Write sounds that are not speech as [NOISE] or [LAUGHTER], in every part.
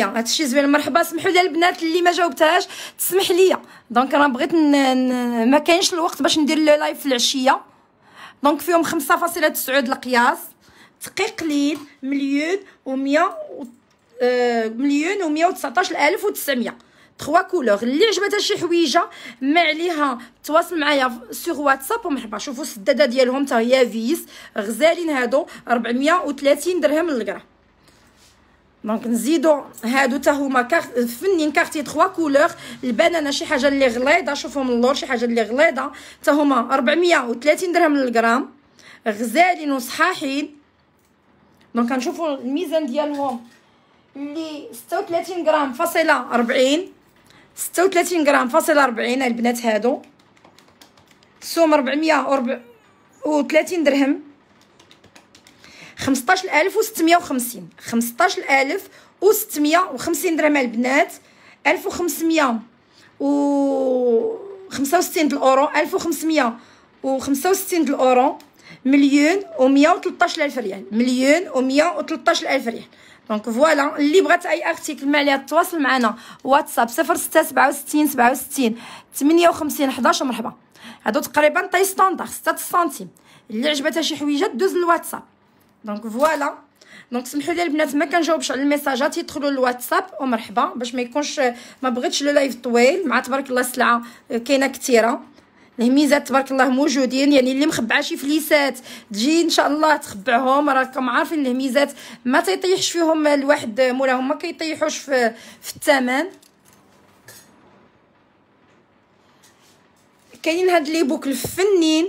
هادشي زوين مرحبا سمحوا لي البنات اللي ما جاوبتهاش تسمح لي دونك انا بغيت ن... ما كاينش الوقت باش ندير لو لايف في العشيه دونك فيهم 5.9 القياس دقيق قليل مليون و100 و... 100 اه مليون و119900 تخوا كولور اللي عجبتها شي حويجه ما عليها تواصل معايا سوغ واتساب ومرحبا شوفوا السداده ديالهم حتى هي فيس غزالين هادو 430 درهم للكره دونك نزيدو هادو تا هما كارت فنين كارتي 3 كولور البنانا شي حاجه اللي غليظه من اللور شي حاجه اللي غليظه تا هما 430 درهم للغرام غزالين وصحاحين دونك غنشوفو الميزان ديالهم اللي 36 غرام فاصله 40 36 غرام فاصله 40 البنات هادو سوم 430 درهم 15650 15650 درهم البنات 1565 الاورو 1565 الاورو مليون و113 الف ريال مليون و113 الف ريال دونك فوالا اللي بغات اي ارتيكل ما عليها تواصل معنا واتساب 0667 67 58 11 مرحبا هادو تقريبا طاي ستاندر 6 سنتيم اللي عجبتها شي حويجه دوز للواتساب دونك فوالا دونك سمحوا لي البنات ما كنجاوبش على الميساجات يدخلوا الواتساب ومرحبا باش ما يكونش ما بغيتش لو لايف طويل مع تبارك الله السلعه كاينه كثيره الهميزات تبارك الله موجودين يعني اللي مخبعه شي فليسات تجي ان شاء الله تخبعهم راكم عارفين الهميزات ما تيطيحش فيهم الواحد مولاهم ما كيطيحوش في, في الثمن كاين هاد لي بوك الفنين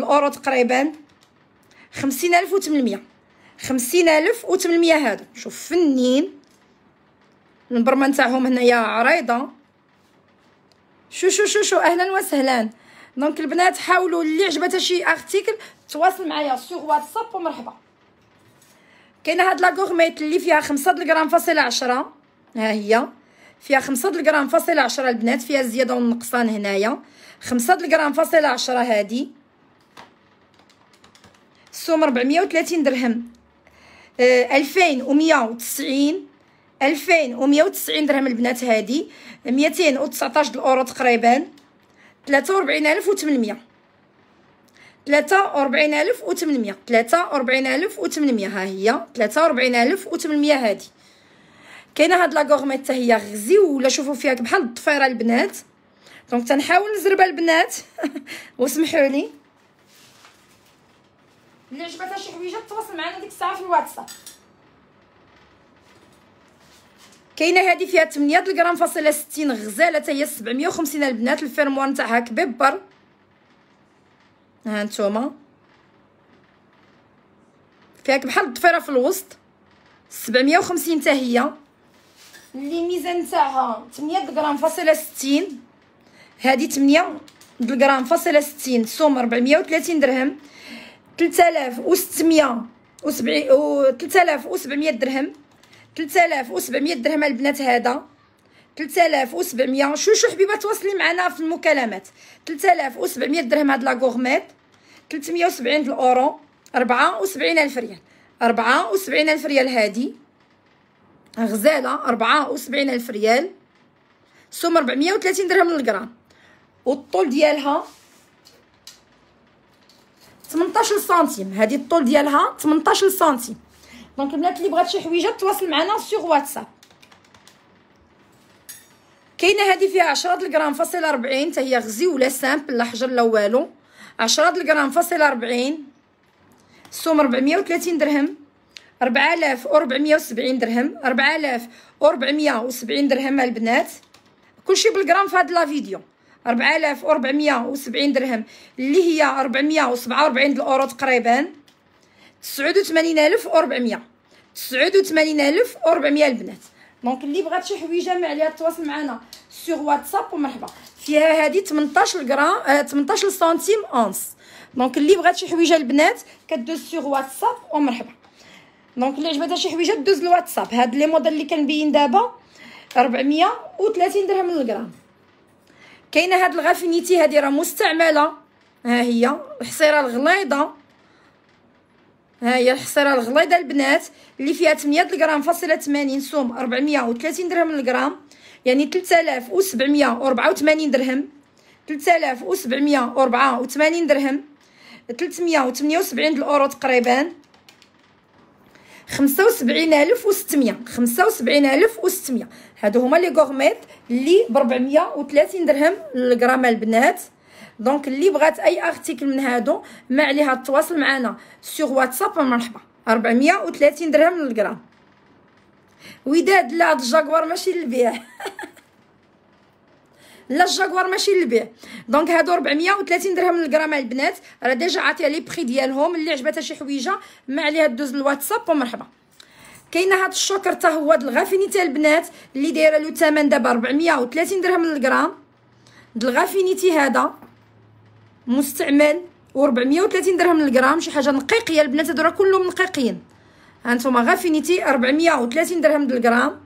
الاورو تقريبا خمسين الف وتمنميه خمسين الف وتمنميه هادو شوف فنين البرمه نتاعهم هنايا عريضه شو شو شو شو اهلا وسهلا دونك البنات حاولوا اللي عجبتها شي ارتيكل تواصل معايا سوغ واتساب ومرحبا كاينه هاد لا اللي فيها 5 غرام فاصله 10 ها هي فيها 5 غرام فاصله 10 البنات فيها الزياده والنقصان هنايا 5 غرام فاصله 10 هادي السوم 430 درهم آه، ألفين أو ميه أو تسعين ألفين أو ميه أو تسعين درهم البنات هادي ميتين أو تسعطاش دالأورو تقريبا تلاتة ربعين ألف أو وتمنمية تلاتة ربعين ألف أو وتمنمية تلاتة ربعين ألف وتمنمية ها هي تلاتة ربعين ألف أو وتمنمية هادي كاينة هاد لاكوغميت تاهي غزي ولا شوفو فيها بحال الضفيرة البنات دونك تنحاول نزربها البنات [LAUGHS] وسمحولي اللي عجبتها شي حويجه تواصل معنا ديك الساعه في الواتساب كاينه هذه فيها 8 غرام فاصله 60 غزاله حتى هي 750 البنات الفيرموار نتاعها كبيبر ها نتوما فيها بحال الضفيره في الوسط 750 حتى هي اللي ميزان نتاعها 8 غرام فاصله 60 هذه 8 غرام فاصله 60 سوم 430 درهم 3600 و 3700 درهم 3700 درهم البنات هذا 3700 شو شو حبيبه تواصلي معنا في المكالمات 3700 درهم هاد لا غورميت 370 الاورو 74000 ريال 74000 ريال هادي غزاله 74000 ريال سوم 430 درهم للغرام والطول ديالها 18 سنتيم هذه الطول ديالها 18 سنتيم دونك البنات اللي بغات شي حويجه تواصل معنا سوغ واتساب كاينه هذه فيها 10 غرام فاصل 40 حتى هي غزي ولا سامبل لا حجر لا والو 10 غرام فاصل 40 سوم 430 درهم 4470 درهم 4470 درهم البنات كلشي بالغرام في هذا لا فيديو 4470 درهم اللي هي 447 الاورو تقريبا 89400 89400 البنات دونك اللي بغات شي حويجه ما عليها تواصل معنا سيغ واتساب ومرحبا فيها هذه 18 غرام 18 سنتيم اونس دونك اللي بغات شي حويجه البنات كدوز سيغ واتساب ومرحبا دونك اللي عجبتها شي حويجه دوز الواتساب هاد لي موديل اللي كنبين دابا 430 درهم للغرام كاينه هاد الغافينيتي هادي راه مستعمله ها هي الحصيره الغليظه ها هي الحصيره الغليظه البنات اللي فيها 800 غرام فاصله 80 سوم 430 درهم للغرام يعني 3784 درهم 3784 درهم 378 الاورو تقريبا 75600 75600 هادو هما لي غورميت لي ب 430 درهم الغرامه البنات دونك اللي بغات اي ارتيكل من هادو ما عليها تواصل معنا سيغ واتساب مرحبا 430 درهم للغرام وداد لا الجاكوار ماشي للبيع [LAUGHS] لا الجاكوار ماشي للبيع دونك هادو 430 درهم للغرام البنات راه ديجا عاطيه لي بري ديالهم اللي عجباتها شي حويجه ما عليها دوز الواتساب ومرحبا كاينه هاد الشوكر حتى هو د البنات اللي دايره له الثمن دابا 430 درهم للغرام د الغافينيتي هذا مستعمل و430 درهم للغرام شي حاجه نقيقيه البنات هادو راه كلهم نقيقيين هانتوما غافينيتي 430 درهم للغرام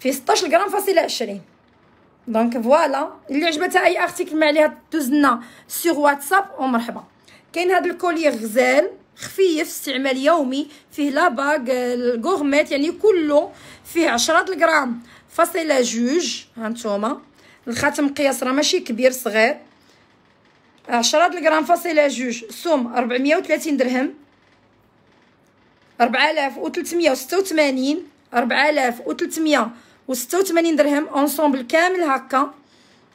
فيه 16 غرام فاصله 20 دونك فوالا اللي عجبتها اي ارتيكل ما عليها دوز لنا سيغ واتساب ومرحبا كاين هذا الكولي غزال خفيف استعمال يومي فيه لاباغ الكورميت يعني كله فيه 10 غرام فاصله جوج هانتوما الخاتم قياس راه ماشي كبير صغير 10 غرام فاصله جوج سوم 430 درهم 4386 4300 و86 درهم اونسومبل كامل هكا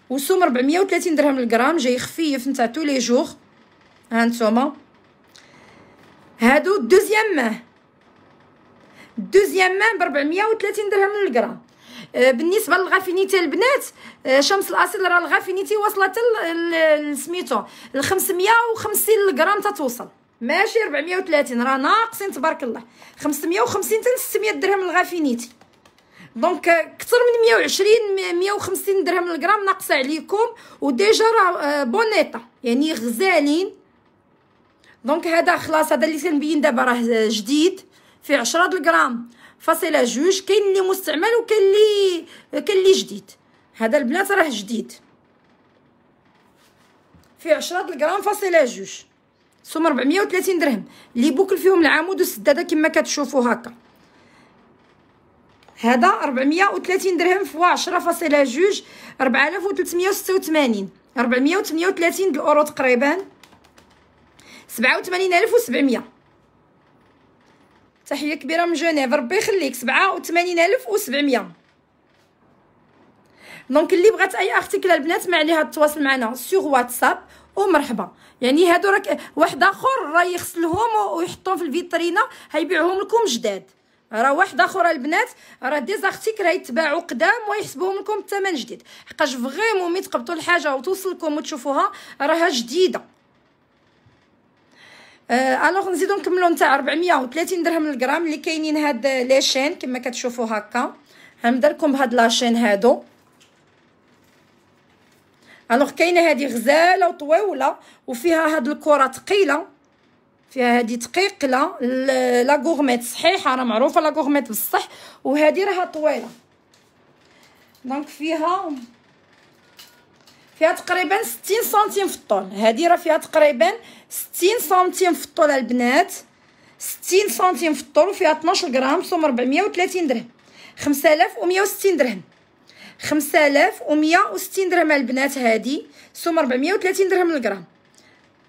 وسوم 430 درهم الجرام جاي خفيف نتاع تو لي جوغ هانتوما هادو دوزيام ماه دوزيام ماه ب 430 درهم للجرام آه، بالنسبه للغافينيتي البنات آه، شمس الاصل راه الغافينيتي واصله حتى سميتو ل 550 غرام تتوصل ماشي 430 راه ناقصين تبارك الله 550 حتى 600 درهم الغافينيتي دونك euh, كثر من 120 150 درهم الغرام ناقصه عليكم وديجا راه بونيطا آه، يعني غزالين دونك هذا خلاص هذا اللي كنبين دابا راه آه، جديد في 10 الغرام فاصله جوج كاين اللي مستعمل وكاين اللي آه، كاين اللي جديد هذا البنات راه جديد في 10 الغرام فاصله جوج سوم 430 درهم اللي بوكل فيهم العمود والسداده كما كتشوفوا هكا هذا 430 درهم فوا 10.2 4386 438 الاورو تقريبا 87700 تحيه كبيره من جنيف ربي يخليك 87700 دونك اللي بغات اي ارتيكل البنات ما عليها تتواصل معنا سوغ واتساب ومرحبا يعني هادو راك واحد اخر راه يغسلهم ويحطهم في الفيترينا هيبيعهم لكم جداد راه واحد اخر البنات راه دي راه يتباعوا قدام ويحسبوهم لكم بثمن جديد حقاش فغيمون مي تقبطوا الحاجه وتوصلكم وتشوفوها راها جديده أه الوغ نزيدو نكملو نتاع 430 درهم للغرام اللي كاينين هاد لي كما كتشوفوا هكا هاكا لكم بهاد لاشين هادو الوغ كاينه هادي غزاله وطويله وفيها هاد الكره ثقيله فيها هذه دقيق لا لا غورميت صحيحه راه معروفه لا غورميت بالصح وهذه راها طويله دونك فيها فيها تقريبا 60 سنتيم في الطول هذه راه فيها تقريبا 60 سنتيم في الطول البنات 60 سنتيم في الطول وفيها 12 غرام سوم 430 درهم 5160 درهم 5160 درهم البنات هذه سوم 430 درهم الغرام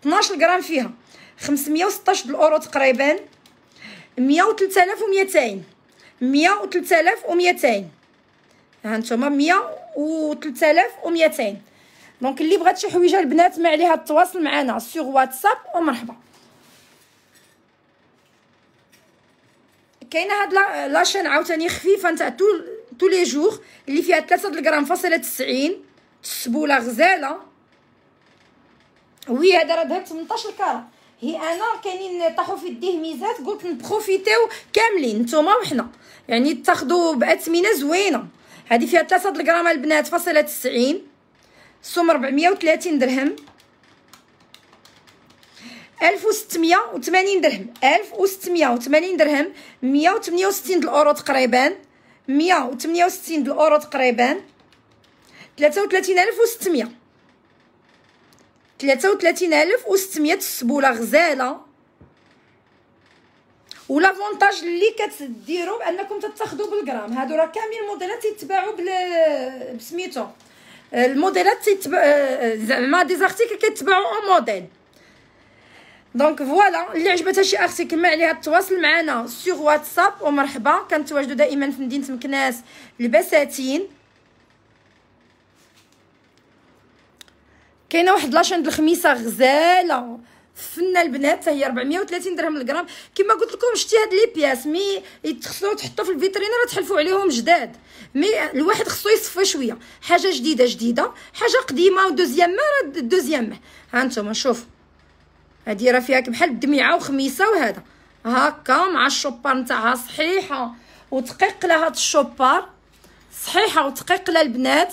12 غرام فيها 516 الاورو تقريبا 103200 103200 ها نتوما 103200 دونك اللي بغات شي حويجه البنات ما عليها تواصل معنا سيغ واتساب ومرحبا كاينه هاد لاشين عاوتاني خفيفه نتاع طول تو لي جوغ اللي فيها 3 الغرام فاصله 90 تسبوله غزاله وي هذا راه ذهب 18 كاره هي انا كاينين طاحوا في يديه ميزات قلت نبروفيتيو كاملين نتوما وحنا يعني تاخذوا باثمنه زوينه هذه فيها 3 الغرام البنات فاصله 90 سوم 430 درهم 1680 درهم 1680 درهم 168 الاورو تقريبا 168 الاورو تقريبا 33600 33600 السبوله غزاله ولافونتاج اللي كتديروا بانكم تتاخذوا بالغرام هادو راه كامل الموديلات تيتباعو بل... بسميتو الموديلات تيتباع زعما دي زارتيكل كيتباعوا اون موديل دونك فوالا اللي عجبتها شي ارتيكل ما عليها تواصل معنا سيغ واتساب ومرحبا كنتواجدوا دائما في مدينه مكناس البساتين كاينه واحد لاشين الخميسه غزاله فنه البنات هي 430 درهم الغرام كما قلت لكم شتي هاد لي بياس مي يتخصو تحطو في الفيترين راه تحلفوا عليهم جداد مي الواحد خصو يصفي شويه حاجه جديده جديده حاجه قديمه ودوزيام راه دوزيام ها انتم شوف هادي راه فيها بحال الدميعه وخميسه وهذا هكا مع الشوبار نتاعها صحيحه وتقيق لها الشوبار صحيحه وتقيق البنات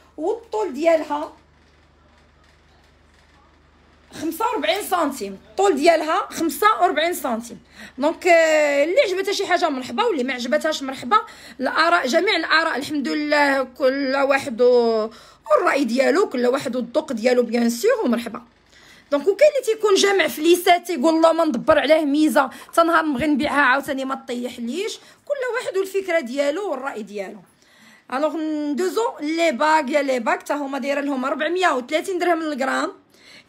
والطول ديالها 45 سنتيم الطول ديالها 45 سنتيم دونك آه، اللي عجبتها شي حاجه مرحبا واللي ما عجبتهاش مرحبا الاراء جميع الاراء الحمد لله كل واحد والراي ديالو كل واحد والذوق ديالو بيان سيغ ومرحبا دونك وكاين اللي تيكون جامع فليسات تيقول الله ما ندبر عليه ميزه تنهار نبغي نبيعها عاوتاني ما تطيحليش كل واحد والفكره ديالو والراي ديالو الوغ ندوزو لي باك يا لي باك تا هما دايره لهم 430 درهم للغرام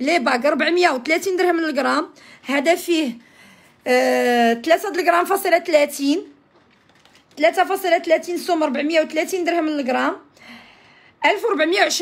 لي باك 430 درهم للغرام هذا فيه آه 3 الغرام فاصله 30 3.30 سوم 430 درهم للغرام 1420